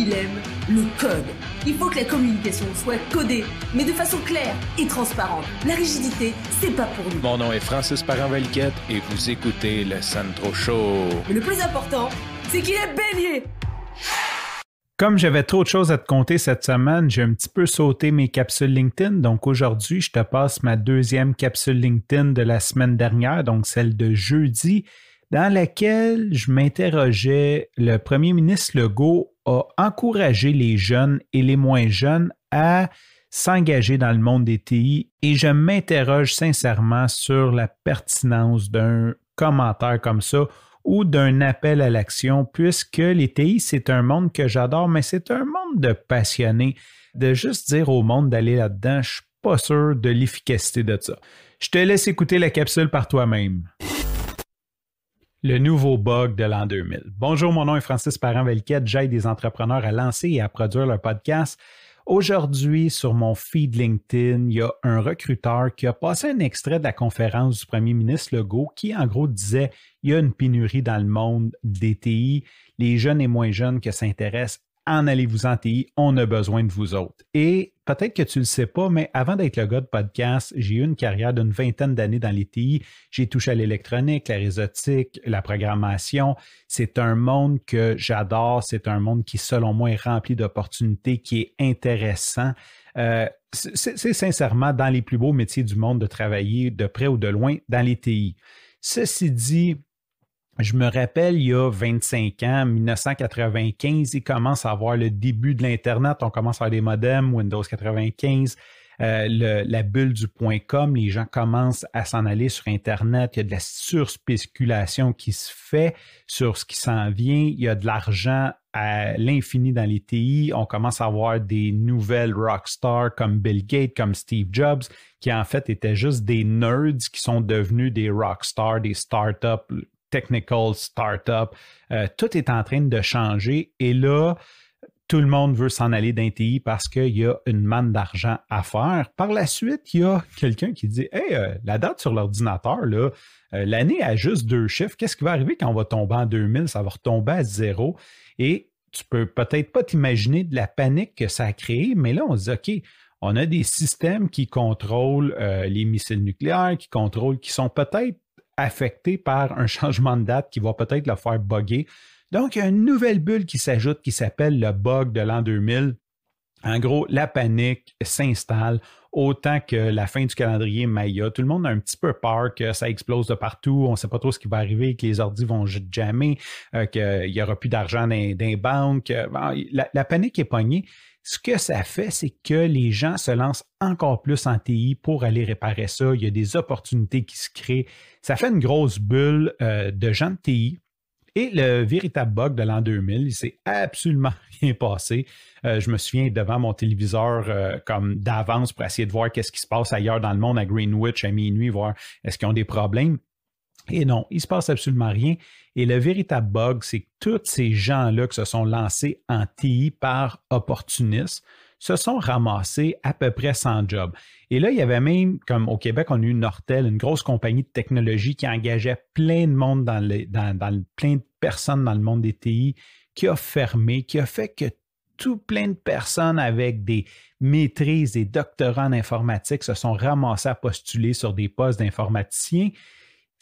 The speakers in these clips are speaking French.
il aime le code. Il faut que la communication soit codée, mais de façon claire et transparente. La rigidité, c'est pas pour nous. Mon nom est Francis parent et vous écoutez le Centro Show. le plus important, c'est qu'il est bélier. Comme j'avais trop de choses à te compter cette semaine, j'ai un petit peu sauté mes capsules LinkedIn. Donc aujourd'hui, je te passe ma deuxième capsule LinkedIn de la semaine dernière, donc celle de jeudi, dans laquelle je m'interrogeais le premier ministre Legault a encouragé les jeunes et les moins jeunes à s'engager dans le monde des TI et je m'interroge sincèrement sur la pertinence d'un commentaire comme ça ou d'un appel à l'action, puisque les TI, c'est un monde que j'adore, mais c'est un monde de passionnés. De juste dire au monde d'aller là-dedans, je ne suis pas sûr de l'efficacité de ça. Je te laisse écouter la capsule par toi-même. Le nouveau bug de l'an 2000. Bonjour, mon nom est Francis Parent-Velquette. J'aide des entrepreneurs à lancer et à produire leur podcast. Aujourd'hui, sur mon feed LinkedIn, il y a un recruteur qui a passé un extrait de la conférence du premier ministre Legault qui, en gros, disait il y a une pénurie dans le monde des TI. Les jeunes et moins jeunes qui s'intéressent en allez-vous en TI, on a besoin de vous autres. Et peut-être que tu ne le sais pas, mais avant d'être le gars de podcast, j'ai eu une carrière d'une vingtaine d'années dans les TI. J'ai touché à l'électronique, la réseautique, la programmation. C'est un monde que j'adore. C'est un monde qui, selon moi, est rempli d'opportunités, qui est intéressant. Euh, c'est sincèrement dans les plus beaux métiers du monde de travailler de près ou de loin dans les TI. Ceci dit, je me rappelle, il y a 25 ans, 1995, il commence à avoir le début de l'Internet. On commence à avoir des modems, Windows 95, euh, la bulle du point .com. Les gens commencent à s'en aller sur Internet. Il y a de la surspéculation qui se fait sur ce qui s'en vient. Il y a de l'argent à l'infini dans les TI. On commence à avoir des nouvelles rockstars comme Bill Gates, comme Steve Jobs, qui en fait étaient juste des nerds qui sont devenus des rockstars, des startups technical startup. Euh, tout est en train de changer et là, tout le monde veut s'en aller d'un TI parce qu'il y a une manne d'argent à faire. Par la suite, il y a quelqu'un qui dit Hey, euh, la date sur l'ordinateur, euh, l'année a juste deux chiffres. Qu'est-ce qui va arriver quand on va tomber en 2000 Ça va retomber à zéro. Et tu peux peut-être pas t'imaginer de la panique que ça a créé, mais là, on se dit OK, on a des systèmes qui contrôlent les missiles nucléaires, qui contrôlent, qui sont peut-être affecté par un changement de date qui va peut-être le faire bugger. Donc, il y a une nouvelle bulle qui s'ajoute qui s'appelle le bug de l'an 2000 en gros, la panique s'installe autant que la fin du calendrier Maya. Tout le monde a un petit peu peur que ça explose de partout, on ne sait pas trop ce qui va arriver, que les ordi vont jamais, euh, qu'il euh, n'y aura plus d'argent dans, les banques. Euh, la, panique est pognée. Ce que ça fait, c'est que les gens se lancent encore plus en TI pour aller réparer ça. Il y a des opportunités qui se créent. Ça fait une grosse bulle de gens de TI et le véritable bug de l'an 2000, il s'est absolument rien passé. Euh, je me souviens devant mon téléviseur euh, comme d'avance pour essayer de voir qu'est-ce qui se passe ailleurs dans le monde à Greenwich à minuit, voir est-ce qu'ils ont des problèmes. Et non, il ne se passe absolument rien. Et le véritable bug, c'est que tous ces gens-là qui se sont lancés en TI par opportunisme, se sont ramassés à peu près sans job. Et là, il y avait même, comme au Québec, on a eu Nortel, une grosse compagnie de technologie qui engageait plein de monde dans, dans, plein de personnes dans le monde des TI, qui a fermé, qui a fait que tout plein de personnes avec des maîtrises, des doctorats en informatique se sont ramassés à postuler sur des postes d'informaticiens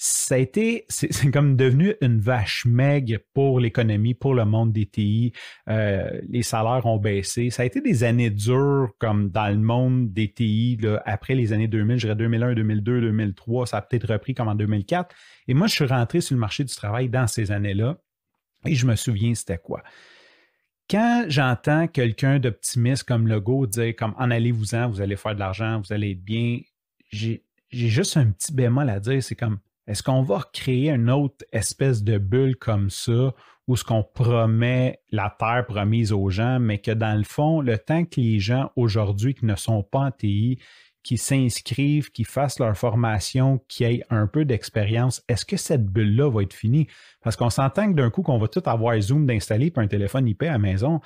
ça a été, c'est comme devenu une vache maigre pour l'économie, pour le monde des TI. Euh, les salaires ont baissé. Ça a été des années dures comme dans le monde des TI après les années 2000, je dirais 2001, 2002, 2003. Ça a peut-être repris comme en 2004. Et moi, je suis rentré sur le marché du travail dans ces années-là et je me souviens c'était quoi. Quand j'entends quelqu'un d'optimiste comme Legault dire comme en allez-vous-en, vous allez faire de l'argent, vous allez être bien, j'ai juste un petit bémol à dire, c'est comme est-ce qu'on va créer une autre espèce de bulle comme ça où ce qu'on promet la terre promise aux gens, mais que dans le fond, le temps que les gens aujourd'hui qui ne sont pas en TI, qui s'inscrivent, qui fassent leur formation, qui aient un peu d'expérience, est-ce que cette bulle-là va être finie? Parce qu'on s'entend que d'un coup, qu'on va tout avoir Zoom d'installer puis un téléphone IP à la maison.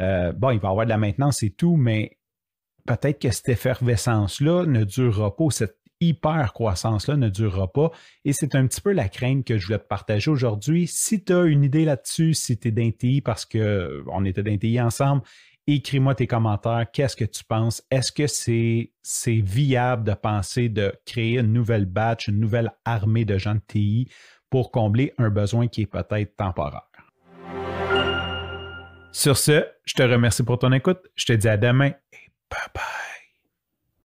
Euh, bon, il va y avoir de la maintenance et tout, mais peut-être que cette effervescence-là ne durera pas, cette hyper croissance-là ne durera pas. Et c'est un petit peu la crainte que je voulais te partager aujourd'hui. Si tu as une idée là-dessus, si tu es d'INTI parce qu'on était d'INTI ensemble, écris-moi tes commentaires. Qu'est-ce que tu penses? Est-ce que c'est viable de penser de créer une nouvelle batch, une nouvelle armée de gens de TI pour combler un besoin qui est peut-être temporaire? Sur ce, je te remercie pour ton écoute. Je te dis à demain et bye bye.